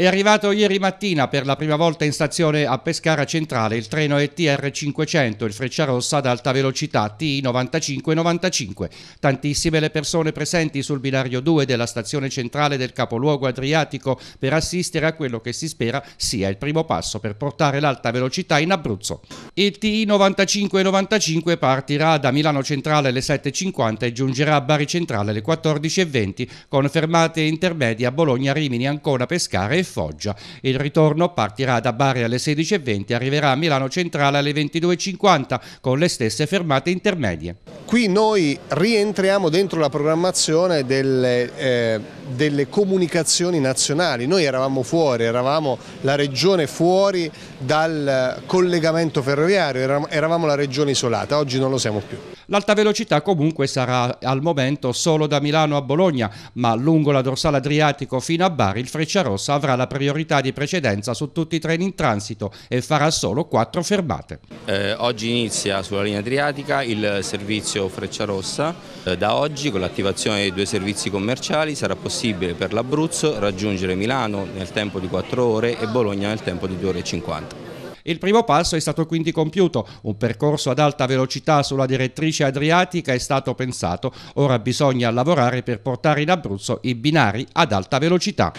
È arrivato ieri mattina per la prima volta in stazione a Pescara Centrale il treno ETR 500, il Frecciarossa ad alta velocità TI 9595. Tantissime le persone presenti sul binario 2 della stazione centrale del capoluogo adriatico per assistere a quello che si spera sia il primo passo per portare l'alta velocità in Abruzzo. Il TI 9595 partirà da Milano Centrale alle 7.50 e giungerà a Bari Centrale alle 14.20 con fermate intermedie a Bologna, Rimini, Ancona, Pescara e Foggia. Il ritorno partirà da Bari alle 16.20 e arriverà a Milano Centrale alle 22.50 con le stesse fermate intermedie. Qui noi rientriamo dentro la programmazione delle, eh, delle comunicazioni nazionali. Noi eravamo fuori, eravamo la regione fuori dal collegamento ferroviario, eravamo la regione isolata, oggi non lo siamo più. L'alta velocità comunque sarà al momento solo da Milano a Bologna, ma lungo la dorsale adriatico fino a Bari il Frecciarossa avrà avrà la priorità di precedenza su tutti i treni in transito e farà solo quattro fermate. Eh, oggi inizia sulla linea Adriatica il servizio Frecciarossa. Eh, da oggi con l'attivazione dei due servizi commerciali sarà possibile per l'Abruzzo raggiungere Milano nel tempo di 4 ore e Bologna nel tempo di 2 ore e 50. Il primo passo è stato quindi compiuto, un percorso ad alta velocità sulla direttrice adriatica è stato pensato, ora bisogna lavorare per portare in Abruzzo i binari ad alta velocità.